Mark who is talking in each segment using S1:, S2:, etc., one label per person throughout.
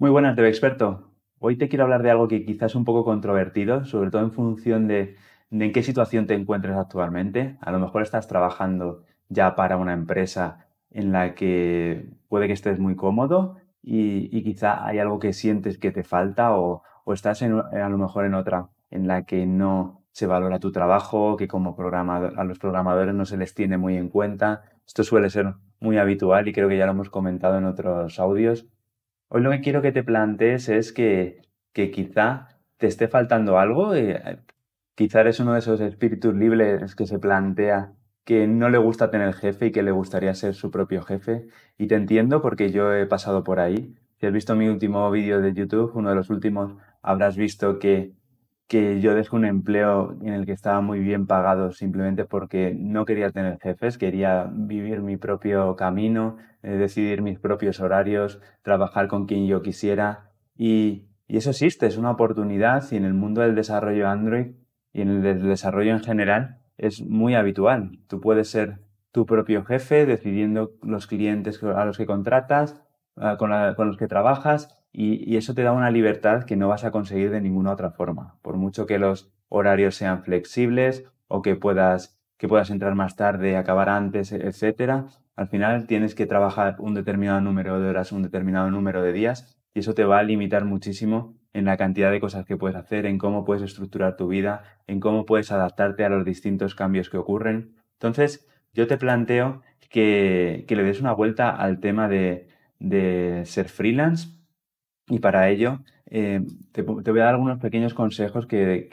S1: Muy buenas, TV Experto. Hoy te quiero hablar de algo que quizás es un poco controvertido, sobre todo en función de, en qué situación te encuentres actualmente. A lo mejor estás trabajando ya para una empresa en la que puede que estés muy cómodo y, quizá hay algo que sientes que te falta o, estás en, a lo mejor en otra en la que no se valora tu trabajo, que como a los programadores no se les tiene muy en cuenta. Esto suele ser muy habitual y creo que ya lo hemos comentado en otros audios Hoy lo que quiero que te plantees es que, que quizá te esté faltando algo, eh, eh, quizá eres uno de esos espíritus libres que se plantea que no le gusta tener jefe y que le gustaría ser su propio jefe. Y te entiendo porque yo he pasado por ahí. Si has visto mi último vídeo de YouTube, uno de los últimos, habrás visto que que yo dejé un empleo en el que estaba muy bien pagado simplemente porque no quería tener jefes, quería vivir mi propio camino, eh, decidir mis propios horarios, trabajar con quien yo quisiera y, eso existe, es una oportunidad y en el mundo del desarrollo Android y en el desarrollo en general es muy habitual. Tú puedes ser tu propio jefe decidiendo los clientes a los que contratas, ah, con los que trabajas y, eso te da una libertad que no vas a conseguir de ninguna otra forma. Por mucho que los horarios sean flexibles o que puedas, que puedas entrar más tarde, acabar antes, etcétera, al final tienes que trabajar un determinado número de horas, un determinado número de días, y eso te va a limitar muchísimo en la cantidad de cosas que puedes hacer, en cómo puedes estructurar tu vida, en cómo puedes adaptarte a los distintos cambios que ocurren. Entonces, yo te planteo que, le des una vuelta al tema de, de ser freelance y para ello, eh, te, voy a dar algunos pequeños consejos que,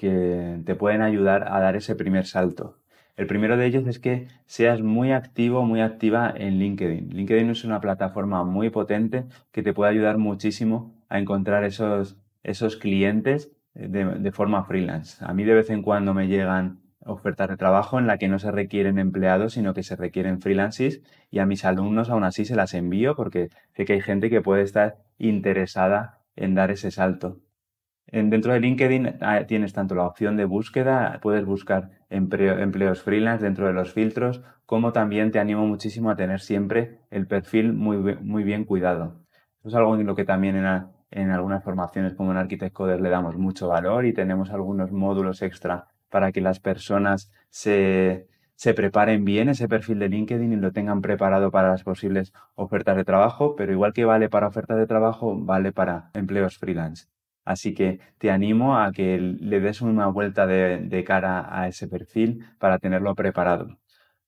S1: te pueden ayudar a dar ese primer salto. El primero de ellos es que seas muy activo, muy activa en LinkedIn. LinkedIn es una plataforma muy potente que te puede ayudar muchísimo a encontrar esos, esos clientes eh, de, forma freelance. A mí de vez en cuando me llegan ofertas de trabajo en la que no se requieren empleados, sino que se requieren freelancers. y a mis alumnos aún así se las envío porque sé que hay gente que puede estar interesada en dar ese salto. dentro de LinkedIn ah, tienes tanto la opción de búsqueda, puedes buscar empleos freelance dentro de los filtros, como también te animo muchísimo a tener siempre el perfil muy, muy bien cuidado. es algo en lo que también en, algunas formaciones como en Architect le damos mucho valor y tenemos algunos módulos extra para que las personas se, se preparen bien ese perfil de LinkedIn y lo tengan preparado para las posibles ofertas de trabajo, pero igual que vale para ofertas de trabajo, vale para empleos freelance. Así que te animo a que le des una vuelta de, cara a ese perfil para tenerlo preparado.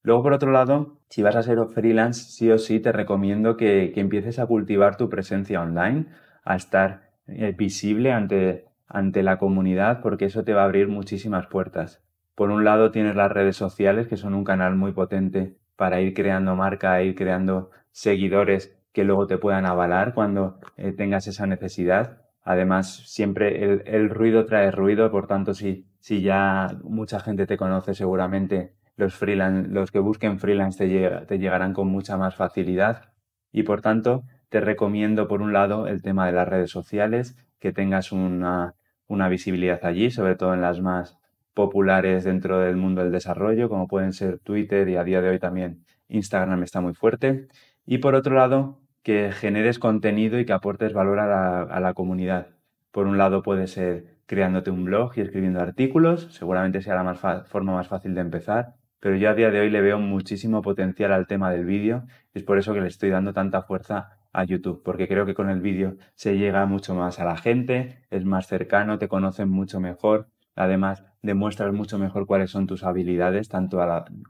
S1: Luego, por otro lado, si vas a ser freelance, sí o sí te recomiendo que, empieces a cultivar tu presencia online, a estar eh, visible ante, ante la comunidad, porque eso te va a abrir muchísimas puertas. Por un lado tienes las redes sociales, que son un canal muy potente para ir creando marca, ir creando seguidores que luego te puedan avalar cuando eh, tengas esa necesidad. Además, siempre el, ruido trae ruido, por tanto, si, si ya mucha gente te conoce, seguramente los, los que busquen freelance te, te llegarán con mucha más facilidad. Y por tanto, te recomiendo, por un lado, el tema de las redes sociales, que tengas una, una visibilidad allí, sobre todo en las más populares dentro del mundo del desarrollo, como pueden ser Twitter y a día de hoy también Instagram está muy fuerte. Y por otro lado, que generes contenido y que aportes valor a la, comunidad. Por un lado puede ser creándote un blog y escribiendo artículos, seguramente sea la forma más fácil de empezar, pero yo a día de hoy le veo muchísimo potencial al tema del vídeo, es por eso que le estoy dando tanta fuerza a YouTube, porque creo que con el vídeo se llega mucho más a la gente, es más cercano, te conocen mucho mejor Además, demuestras mucho mejor cuáles son tus habilidades, tanto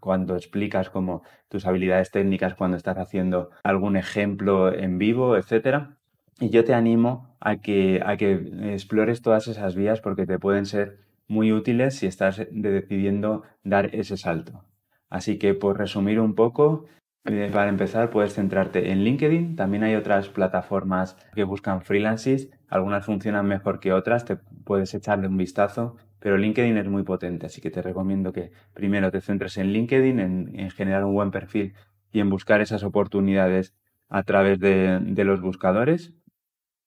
S1: cuando explicas como tus habilidades técnicas cuando estás haciendo algún ejemplo en vivo, etc. Y yo te animo a que, a que explores todas esas vías porque te pueden ser muy útiles si estás decidiendo dar ese salto. Así que, por resumir un poco, eh, para empezar, puedes centrarte en LinkedIn. También hay otras plataformas que buscan freelancers. Algunas funcionan mejor que otras. Te puedes echarle un vistazo. Pero LinkedIn es muy potente, así que te recomiendo que primero te centres en LinkedIn, en, generar un buen perfil y en buscar esas oportunidades a través de, los buscadores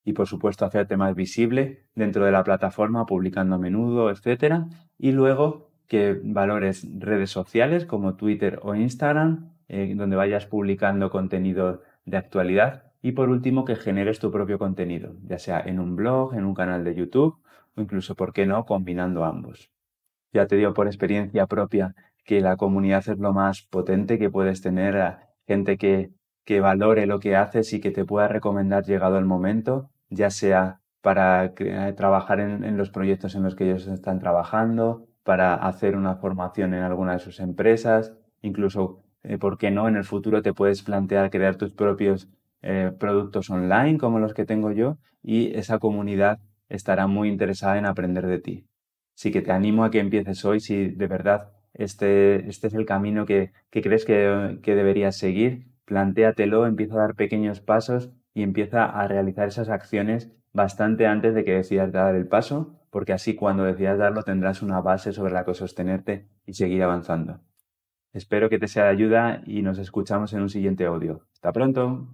S1: y por supuesto hacerte más visible dentro de la plataforma, publicando a menudo, etcétera, y luego que valores redes sociales como Twitter o Instagram, en eh, donde vayas publicando contenido de actualidad y por último que generes tu propio contenido, ya sea en un blog, en un canal de YouTube o incluso, ¿por qué no?, combinando ambos. Ya te digo por experiencia propia que la comunidad es lo más potente que puedes tener, gente que, que valore lo que haces y que te pueda recomendar llegado el momento, ya sea para eh, trabajar en, los proyectos en los que ellos están trabajando, para hacer una formación en alguna de sus empresas, incluso, eh, ¿por qué no?, en el futuro te puedes plantear crear tus propios eh, productos online como los que tengo yo y esa comunidad estará muy interesada en aprender de ti. Así que te animo a que empieces hoy si de verdad este, este es el camino que, crees que, que, deberías seguir. Plantéatelo, empieza a dar pequeños pasos y empieza a realizar esas acciones bastante antes de que decidas dar el paso, porque así cuando decidas darlo tendrás una base sobre la que sostenerte y seguir avanzando. Espero que te sea de ayuda y nos escuchamos en un siguiente audio. Hasta pronto.